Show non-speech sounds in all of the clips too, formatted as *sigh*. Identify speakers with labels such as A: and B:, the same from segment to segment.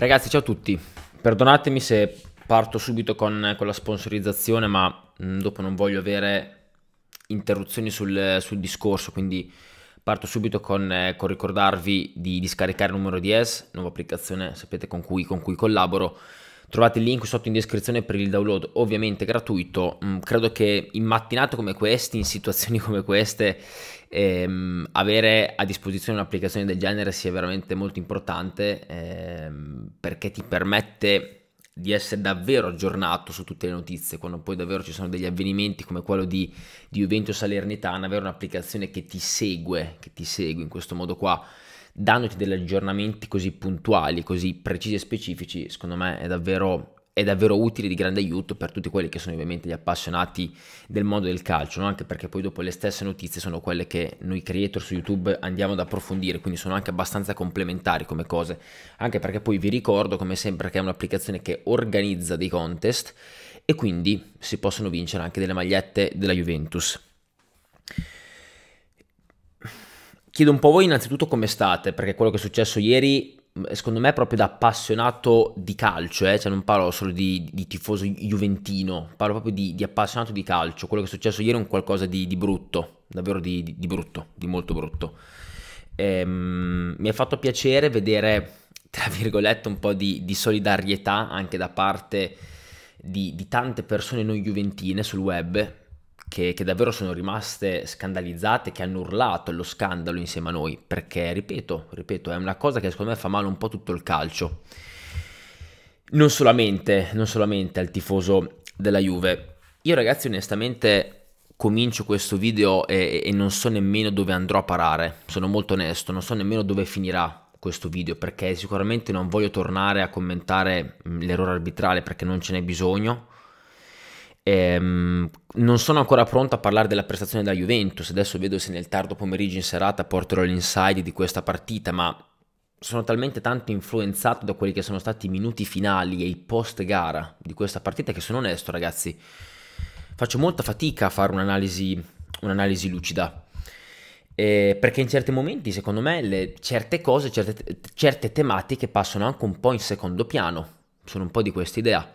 A: Ragazzi, ciao a tutti. Perdonatemi se parto subito con, con la sponsorizzazione, ma mh, mm, dopo non voglio avere interruzioni sul, sul discorso, quindi parto subito con, eh, con ricordarvi di, di scaricare il numero di S, nuova applicazione, sapete con cui, con cui collaboro. Trovate il link sotto in descrizione per il download, ovviamente gratuito. Mm, credo che in mattinate come queste, in situazioni *laughs* come queste, ehm, avere a disposizione un'applicazione del genere sia veramente molto importante ehm, perché ti permette di essere davvero aggiornato su tutte le notizie, quando poi davvero ci sono degli avvenimenti come quello di, di Juventus Salernitana, avere un'applicazione che ti segue, che ti segue in questo modo qua, dandoti degli aggiornamenti così puntuali, così precisi e specifici, secondo me è davvero è davvero utile di grande aiuto per tutti quelli che sono ovviamente gli appassionati del mondo del calcio, no? anche perché poi dopo le stesse notizie sono quelle che noi creator su YouTube andiamo ad approfondire, quindi sono anche abbastanza complementari come cose, anche perché poi vi ricordo come sempre che è un'applicazione che organizza dei contest e quindi si possono vincere anche delle magliette della Juventus. Chiedo un po' voi innanzitutto come state, perché quello che è successo ieri secondo me, proprio da appassionato di calcio, eh? cioè non parlo solo di, di tifoso juventino, parlo proprio di, di, appassionato di calcio. Quello che è successo ieri è un qualcosa di, di brutto, davvero di, brutto, di molto brutto. Ehm, mi ha fatto piacere vedere, tra virgolette, un po' di, solidarietà anche da parte di, tante persone non juventine sul web che, che, davvero sono rimaste scandalizzate, che hanno urlato lo scandalo insieme a noi, perché, ripeto, ripeto, è una cosa che secondo me fa male un po' tutto il calcio. Non solamente, non solamente al tifoso della Juve. Io ragazzi onestamente comincio questo video e, e, non so nemmeno dove andrò a parare, sono molto onesto, non so nemmeno dove finirà questo video perché sicuramente non voglio tornare a commentare mm, l'errore arbitrale perché non ce n'è bisogno, Ehm, non sono ancora pronto a parlare della prestazione della Juventus, adesso vedo se nel tardo pomeriggio in serata porterò l'inside di questa partita, ma sono talmente tanto influenzato da quelli che sono stati i minuti finali e i post gara di questa partita che sono onesto ragazzi, faccio molta fatica a fare un'analisi, un'analisi lucida. Eh, perché in certi momenti, secondo me, le, certe cose, certe, certe tematiche passano anche un po' in secondo piano. Sono un po' di questa idea.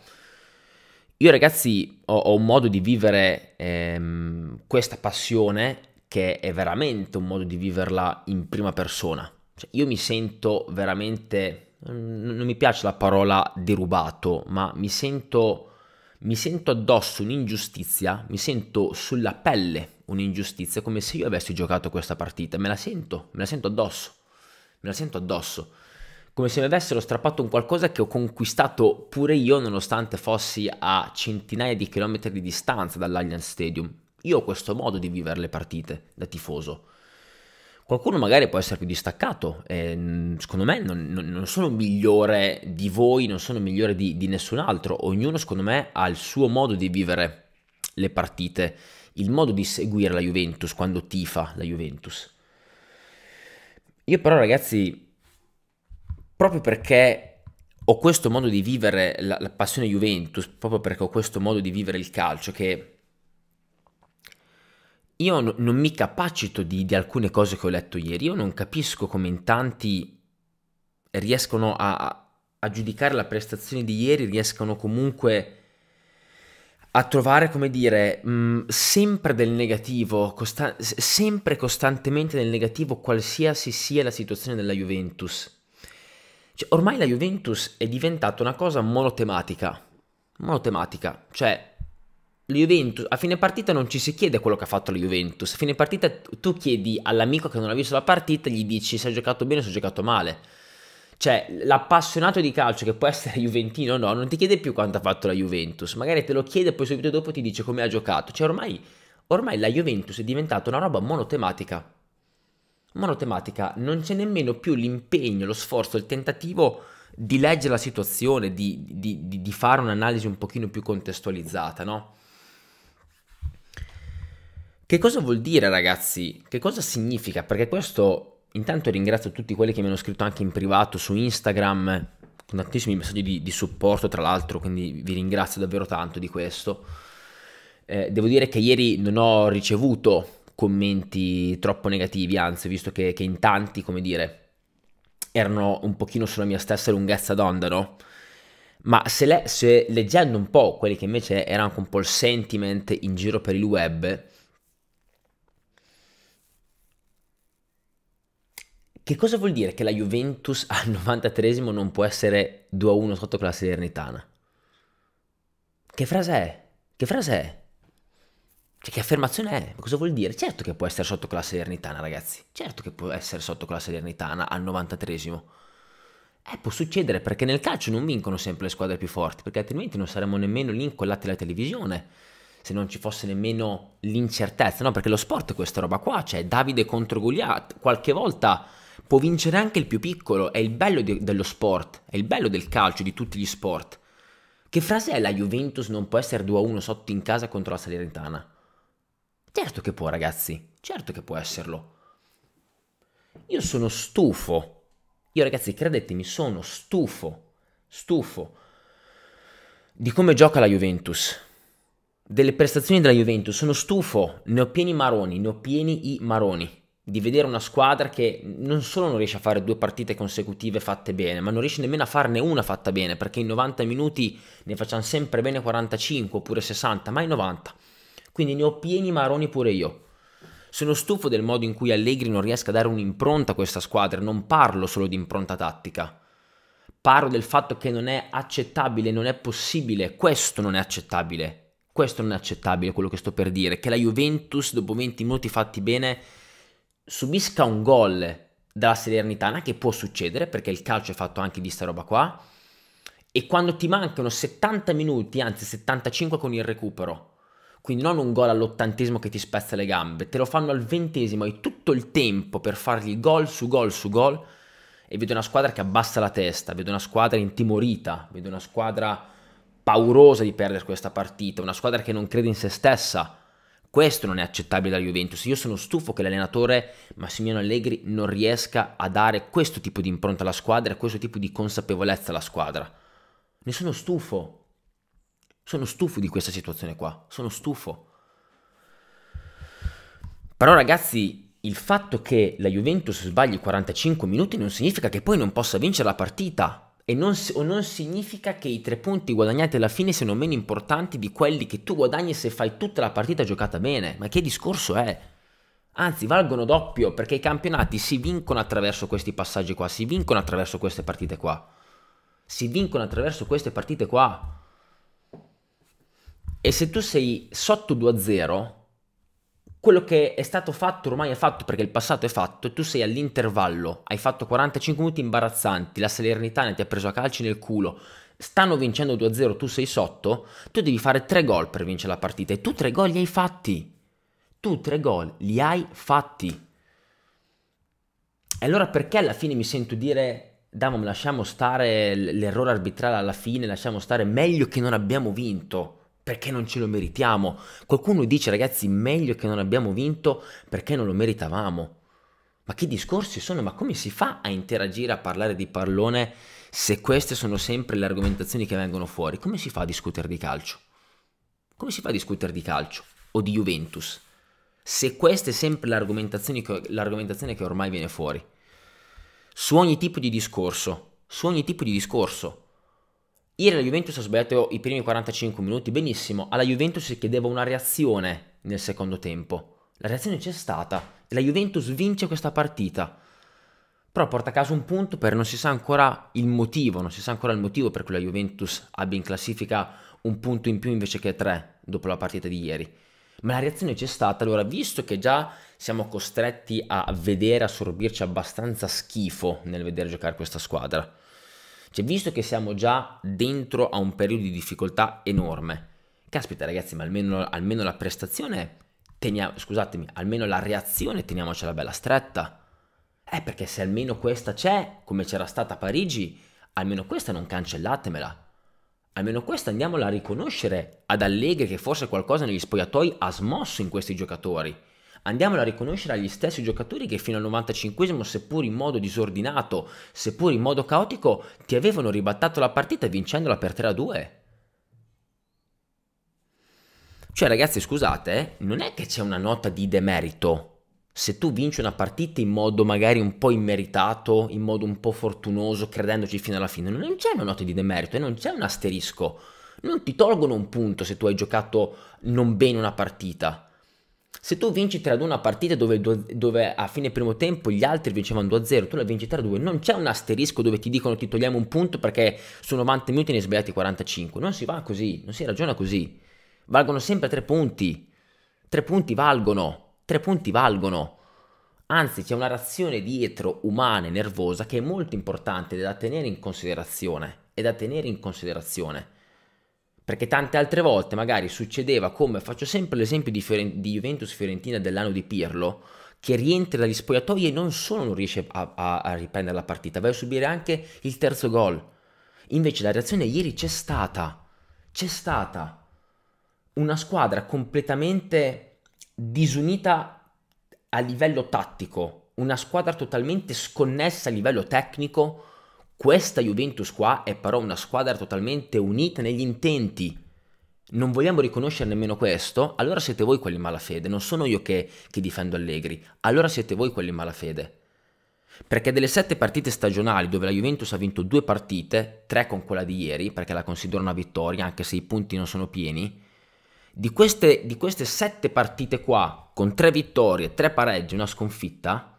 A: Io ragazzi ho, ho, un modo di vivere ehm, questa passione che è veramente un modo di viverla in prima persona. Cioè, io mi sento veramente, non mi piace la parola derubato, ma mi sento, mi sento addosso un'ingiustizia, mi sento sulla pelle un'ingiustizia, come se io avessi giocato questa partita, me la sento, me la sento addosso, me la sento addosso come se mi avessero strappato un qualcosa che ho conquistato pure io nonostante fossi a centinaia di chilometri di distanza dall'Allianz Stadium. Io ho questo modo di vivere le partite da tifoso. Qualcuno magari può essere più distaccato, eh, secondo me non, non, sono migliore di voi, non sono migliore di, di nessun altro, ognuno secondo me ha il suo modo di vivere le partite, il modo di seguire la Juventus quando tifa la Juventus. Io però ragazzi proprio perché ho questo modo di vivere la, la passione Juventus, proprio perché ho questo modo di vivere il calcio che io no, non mi capacito di, di, alcune cose che ho letto ieri, io non capisco come in tanti riescono a, a giudicare la prestazione di ieri, riescono comunque a trovare, come dire, mh, mm, sempre del negativo, costa- sempre costantemente del negativo, qualsiasi sia la situazione della Juventus. Cioè, ormai la Juventus è diventata una cosa monotematica. Monotematica, cioè la Juventus a fine partita non ci si chiede quello che ha fatto la Juventus. A fine partita tu chiedi all'amico che non ha visto la partita, gli dici se ha giocato bene o se ha giocato male. Cioè, l'appassionato di calcio che può essere *laughs* juventino o no, non ti chiede più quanto ha fatto la Juventus, magari te lo chiede e poi subito dopo ti dice come ha giocato. Cioè, ormai, ormai la Juventus è diventata una roba monotematica monotematica non c'è nemmeno più l'impegno, lo sforzo, il tentativo di leggere la situazione, di, di, di, di fare un'analisi un pochino più contestualizzata, no? Che cosa vuol dire ragazzi? Che cosa significa? Perché questo, intanto ringrazio tutti quelli che mi hanno scritto anche in privato su Instagram, con tantissimi messaggi di, di supporto tra l'altro, quindi vi ringrazio davvero tanto di questo. Eh, devo dire che ieri non ho ricevuto commenti troppo negativi, anzi, visto che, che in tanti, come dire, erano un pochino sulla mia stessa lunghezza d'onda, no? Ma se, le, se, leggendo un po' quelli che invece erano anche un po' il sentiment in giro per il web, che cosa vuol dire che la Juventus *laughs* al 93esimo non può essere 2-1 sotto con la Salernitana? Che frase è? Che frase è? Cioè, che affermazione è? Ma Cosa vuol dire? Certo che può essere sotto classe Ernitana, ragazzi. Certo che può essere sotto classe Ernitana al 93esimo. Eh, può succedere perché nel calcio non vincono sempre le squadre più forti, perché altrimenti non saremmo nemmeno lì incollati alla televisione, se non ci fosse nemmeno l'incertezza, no? Perché lo sport è questa roba qua, cioè Davide contro Goliath, qualche volta può vincere anche il più piccolo, è il bello de dello sport, è il bello del calcio, di tutti gli sport. Che frase è la Juventus non può essere 2-1 sotto in casa contro la Salernitana? Certo che può, ragazzi, certo che può esserlo. Io sono stufo. Io, ragazzi, credetemi, sono stufo, stufo di come gioca la Juventus, delle prestazioni della Juventus. Sono stufo, ne ho pieni i maroni, ne ho pieni i maroni di vedere una squadra che non solo non riesce a fare due partite consecutive fatte bene, ma non riesce nemmeno a farne una fatta bene, perché in 90 minuti ne facciamo sempre bene 45 oppure 60, ma in 90. Quindi ne ho pieni maroni pure io. Sono stufo del modo in cui Allegri non riesca a dare un'impronta a questa squadra, non parlo solo di impronta tattica. Parlo del fatto che non è accettabile, non è possibile, questo non è accettabile. Questo non è accettabile quello che sto per dire, che la Juventus dopo 20 minuti fatti bene subisca un gol dalla Salernitana che può succedere perché il calcio è fatto anche di sta roba qua e quando ti mancano 70 minuti, anzi 75 con il recupero quindi non un gol all'ottantesimo che ti spezza le gambe, te lo fanno al ventesimo, hai tutto il tempo per fargli gol su gol su gol e vedo una squadra che abbassa la testa, vedo una squadra intimorita, vedo una squadra paurosa di perdere questa partita, una squadra che non crede in se stessa. Questo non è accettabile dalla Juventus. Io sono stufo che l'allenatore Massimiliano Allegri non riesca a dare questo tipo di impronta alla squadra e questo tipo di consapevolezza alla squadra. Ne sono stufo. Sono stufo di questa situazione qua, sono stufo. Però ragazzi, il fatto che la Juventus sbagli 45 minuti non significa che poi non possa vincere la partita. E non, o non significa che i tre punti guadagnati alla fine siano meno importanti di quelli che tu guadagni se fai tutta la partita giocata bene. Ma che discorso è? Anzi, valgono doppio perché i campionati si vincono attraverso questi passaggi qua, si vincono attraverso queste partite qua. Si vincono attraverso queste partite qua. E se tu sei sotto 2-0, quello che è stato fatto ormai è fatto perché il passato è fatto e tu sei all'intervallo, hai fatto 45 minuti imbarazzanti, la Salernitana ti ha preso a calci nel culo, stanno vincendo 2-0, tu sei sotto, tu devi fare 3 gol per vincere la partita e tu 3 gol li hai fatti. Tu 3 gol li hai fatti. E allora perché alla fine mi sento dire Damon lasciamo stare l'errore arbitrale alla fine, lasciamo stare meglio che non abbiamo vinto perché non ce lo meritiamo. Qualcuno dice ragazzi meglio che non abbiamo vinto perché non lo meritavamo. Ma che discorsi sono? Ma come si fa a interagire, a parlare di pallone se queste sono sempre le argomentazioni che vengono fuori? Come si fa a discutere di calcio? Come si fa a discutere di calcio o di Juventus? Se questa è sempre l'argomentazione che, l'argomentazione che ormai viene fuori. Su ogni tipo di discorso, su ogni tipo di discorso, Ieri la Juventus ha sbagliato i primi 45 minuti, benissimo, alla Juventus si chiedeva una reazione nel secondo tempo. La reazione c'è stata e la Juventus vince questa partita. Però porta a casa un punto per non si sa ancora il motivo, non si sa ancora il motivo per cui la Juventus abbia in classifica un punto in più invece che tre dopo la partita di ieri. Ma la reazione c'è stata, allora visto che già siamo costretti a vedere, assorbirci abbastanza schifo nel vedere giocare questa squadra, cioè, visto che siamo già dentro a un periodo di difficoltà enorme, caspita ragazzi, ma almeno, almeno la prestazione, teniamo, scusatemi, almeno la reazione teniamocela bella stretta. Eh, perché se almeno questa c'è, come c'era stata a Parigi, almeno questa non cancellatemela. Almeno questa andiamola a riconoscere ad Allegri che forse qualcosa negli spogliatoi ha smosso in questi giocatori andiamola a riconoscere agli stessi giocatori che fino al 95 seppur in modo disordinato, seppur in modo caotico, ti avevano ribattato la partita vincendola per 3-2. a Cioè ragazzi scusate, eh, non è che c'è una nota di demerito se tu vinci una partita in modo magari un po' immeritato, in modo un po' fortunoso, credendoci fino alla fine, non c'è una nota di demerito e eh, non c'è un asterisco. Non ti tolgono un punto se tu hai giocato non bene una partita. Se tu vinci 3 1 una partita dove, dove, a fine primo tempo gli altri vincevano 2-0, tu la vinci 3-2, a non c'è un asterisco dove ti dicono ti togliamo un punto perché su 90 minuti ne hai sbagliati 45. Non si va così, non si ragiona così. Valgono sempre 3 punti. 3 punti valgono, 3 punti valgono. Anzi, c'è una razione dietro umana e nervosa che è molto importante da tenere in considerazione. È da tenere in considerazione. Perché tante altre volte magari succedeva come, faccio sempre l'esempio di, Fiore- di Juventus-Fiorentina dell'anno di Pirlo, che rientra dagli spogliatoi e non solo non riesce a, a, a riprendere la partita, va a subire anche il terzo gol. Invece la reazione ieri c'è stata, c'è stata una squadra completamente disunita a livello tattico, una squadra totalmente sconnessa a livello tecnico questa Juventus qua è però una squadra totalmente unita negli intenti. Non vogliamo riconoscere nemmeno questo? Allora siete voi quelli in malafede, non sono io che, che difendo Allegri, allora siete voi quelli in malafede. Perché delle sette partite stagionali dove la Juventus ha vinto due partite, tre con quella di ieri, perché la considero una vittoria anche se i punti non sono pieni, di queste, di queste sette partite qua, con tre vittorie, tre pareggi, una sconfitta,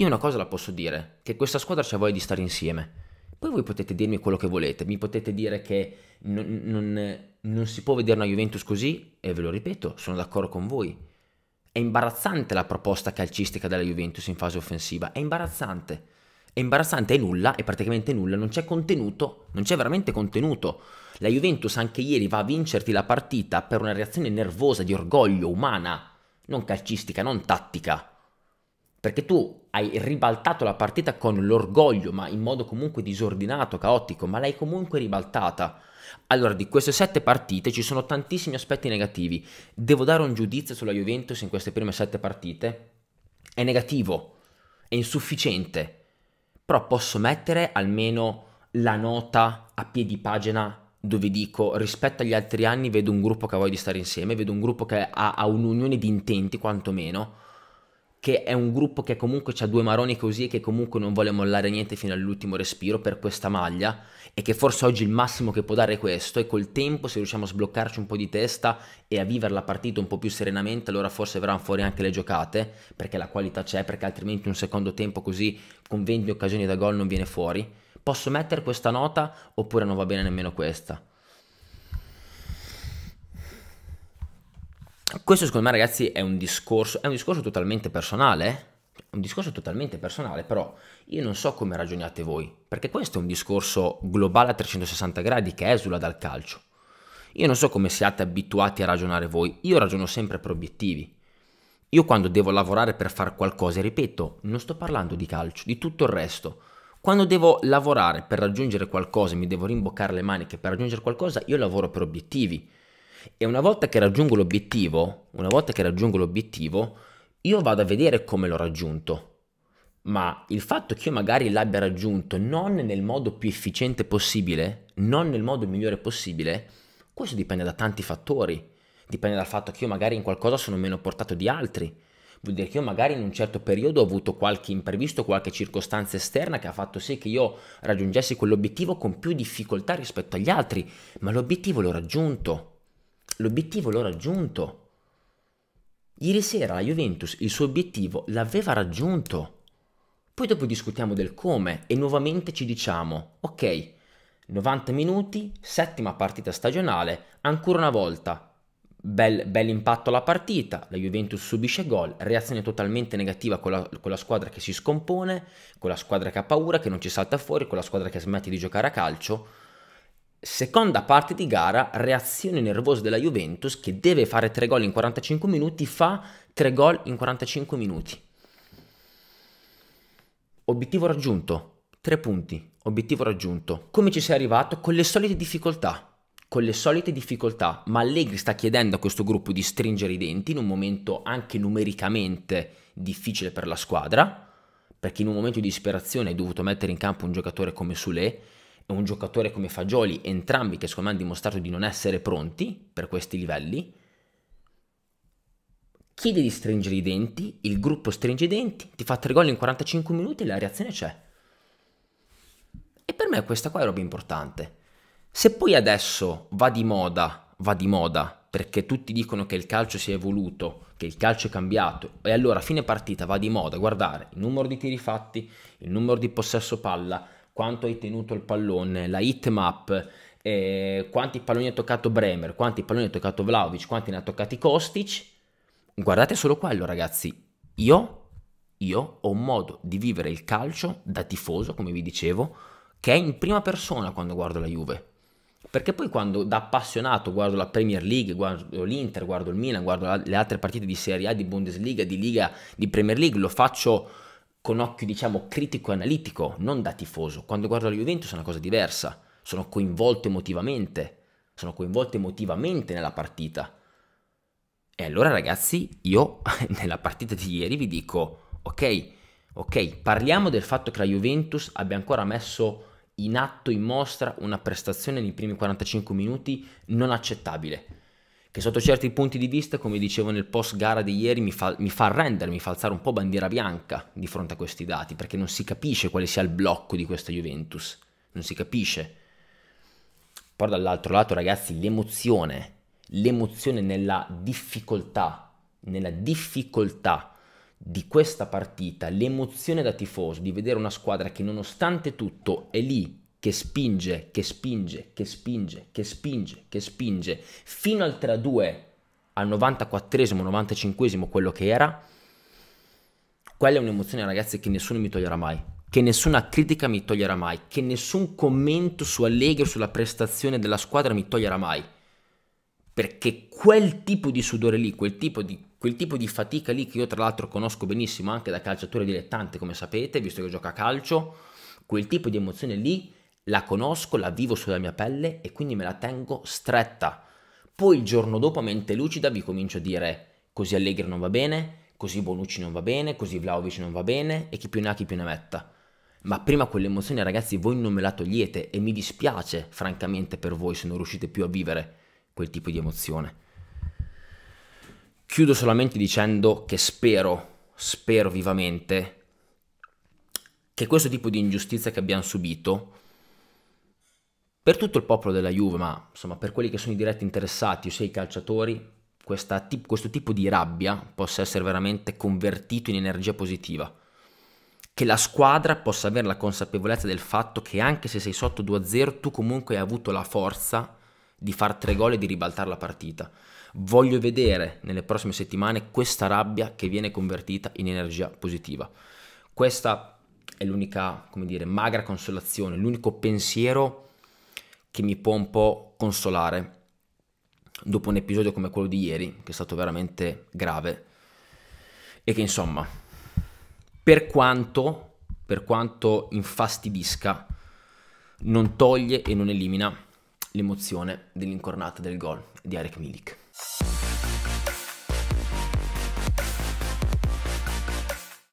A: io una cosa la posso dire, che questa squadra c'è voglia di stare insieme. Poi voi potete dirmi quello che volete, mi potete dire che non, non, non si può vedere una Juventus così, e ve lo ripeto, sono d'accordo con voi. È imbarazzante la proposta calcistica della Juventus in fase offensiva, è imbarazzante. È imbarazzante, è nulla, è praticamente nulla, non c'è contenuto, non c'è veramente contenuto. La Juventus anche ieri va a vincerti la partita per una reazione nervosa, di orgoglio, umana, non calcistica, non tattica. Perché tu hai ribaltato la partita con l'orgoglio, ma in modo comunque disordinato, caotico, ma l'hai comunque ribaltata. Allora, di queste sette partite ci sono tantissimi aspetti negativi. Devo dare un giudizio sulla Juventus in queste prime sette partite? È negativo, è insufficiente, però posso mettere almeno la nota a piedi pagina dove dico rispetto agli altri anni vedo un gruppo che ha voglia di stare insieme, vedo un gruppo che ha, ha un'unione di intenti quantomeno che è un gruppo che comunque ha due maroni così e che comunque non vuole mollare niente fino all'ultimo respiro per questa maglia e che forse oggi il massimo che può dare è questo e col tempo se riusciamo a sbloccarci un po' di testa e a vivere la partita un po' più serenamente allora forse verranno fuori anche le giocate perché la qualità c'è perché altrimenti un secondo tempo così con 20 occasioni da gol non viene fuori posso mettere questa nota oppure non va bene nemmeno questa questo secondo me ragazzi è un discorso, è un discorso totalmente personale, un discorso totalmente personale, però io non so come ragioniate voi, perché questo è un discorso globale a 360 gradi che esula dal calcio. Io non so come siate abituati a ragionare voi, io ragiono sempre per obiettivi. Io quando devo lavorare per fare qualcosa, ripeto, non sto parlando di calcio, di tutto il resto. Quando devo lavorare per raggiungere qualcosa, mi devo rimboccare le maniche per raggiungere qualcosa, io lavoro per obiettivi e una volta che raggiungo l'obiettivo, una volta che raggiungo l'obiettivo, io vado a vedere come l'ho raggiunto. Ma il fatto che io magari l'abbia raggiunto non nel modo più efficiente possibile, non nel modo migliore possibile, questo dipende da tanti fattori. Dipende dal fatto che io magari in qualcosa sono meno portato di altri. Vuol dire che io magari in un certo periodo ho avuto qualche imprevisto, qualche circostanza esterna che ha fatto sì che io raggiungessi quell'obiettivo con più difficoltà rispetto agli altri, ma l'obiettivo l'ho raggiunto l'obiettivo l'ho raggiunto. Ieri sera la Juventus il suo obiettivo l'aveva raggiunto. Poi dopo discutiamo del come e nuovamente ci diciamo, ok, 90 minuti, settima partita stagionale, ancora una volta, bel, bel impatto alla partita, la Juventus subisce gol, reazione totalmente negativa con la, con la squadra che si scompone, con la squadra che ha paura, che non ci salta fuori, con la squadra che smette di giocare a calcio, Seconda parte di gara, reazione nervosa della Juventus che deve fare 3 gol in 45 minuti, fa 3 gol in 45 minuti. Obiettivo raggiunto, 3 punti, obiettivo raggiunto. Come ci sei arrivato? Con le solite difficoltà, con le solite difficoltà, ma Allegri sta chiedendo a questo gruppo di stringere i denti in un momento anche numericamente difficile per la squadra, perché in un momento di disperazione hai dovuto mettere in campo un giocatore come Sule un giocatore come Fagioli, entrambi che secondo me hanno dimostrato di non essere pronti per questi livelli, chiede di stringere i denti, il gruppo stringe i denti, ti fa 3 gol in 45 minuti e la reazione c'è. E per me questa qua è roba importante. Se poi adesso va di moda, va di moda, perché tutti dicono che il calcio si è evoluto, che il calcio è cambiato, e allora a fine partita va di moda guardare il numero di tiri fatti, il numero di possesso palla, quanto hai tenuto il pallone, la hit map, eh, quanti palloni ha toccato Bremer, quanti palloni ha toccato Vlaovic, quanti ne ha toccati Kostic. Guardate solo quello, ragazzi. Io, io ho un modo di vivere il calcio da tifoso, come vi dicevo, che è in prima persona quando guardo la Juve. Perché poi quando da appassionato guardo la Premier League, guardo l'Inter, guardo il Milan, guardo la, le altre partite di Serie A, di Bundesliga, di Liga, di Premier League, lo faccio con occhio diciamo critico e analitico, non da tifoso. Quando guardo la Juventus è una cosa diversa, sono coinvolto emotivamente, sono coinvolto emotivamente nella partita. E allora ragazzi, io *laughs* nella partita di ieri vi dico, ok, ok, parliamo del fatto che la Juventus abbia ancora messo in atto, in mostra, una prestazione nei primi 45 minuti non accettabile che sotto certi punti di vista, come dicevo nel post gara di ieri, mi fa, mi fa arrendere, mi fa alzare un po' bandiera bianca di fronte a questi dati, perché non si capisce quale sia il blocco di questa Juventus, non si capisce. Poi dall'altro lato, ragazzi, l'emozione, l'emozione nella difficoltà, nella difficoltà di questa partita, l'emozione da tifoso di vedere una squadra che nonostante tutto è lì che spinge, che spinge, che spinge, che spinge, che spinge, fino al 3-2, al 94esimo, 95esimo, quello che era, quella è un'emozione ragazzi che nessuno mi toglierà mai, che nessuna critica mi toglierà mai, che nessun commento su Allegro, sulla prestazione della squadra mi toglierà mai, perché quel tipo di sudore lì, quel tipo di quel tipo di fatica lì che io tra l'altro conosco benissimo anche da calciatore dilettante come sapete, visto che gioca a calcio, quel tipo di emozione lì la conosco, la vivo sulla mia pelle e quindi me la tengo stretta. Poi il giorno dopo a mente lucida vi comincio a dire così Allegri non va bene, così Bonucci non va bene, così Vlaovic non va bene e chi più ne ha chi più ne metta. Ma prima quell'emozione ragazzi voi non me la togliete e mi dispiace francamente per voi se non riuscite più a vivere quel tipo di emozione. Chiudo solamente dicendo che spero, spero vivamente che questo tipo di ingiustizia che abbiamo subito per tutto il popolo della Juve, ma insomma per quelli che sono i diretti interessati, ossia i calciatori, questa, questo tipo di rabbia possa essere veramente convertito in energia positiva. Che la squadra possa avere la consapevolezza del fatto che anche se sei sotto 2-0 tu comunque hai avuto la forza di far tre gol e di ribaltare la partita. Voglio vedere nelle prossime settimane questa rabbia che viene convertita in energia positiva. Questa è l'unica, come dire, magra consolazione, l'unico pensiero che mi può un po' consolare dopo un episodio come quello di ieri, che è stato veramente grave, e che insomma, per quanto, per quanto infastidisca, non toglie e non elimina l'emozione dell'incornata del gol di Arek Milik.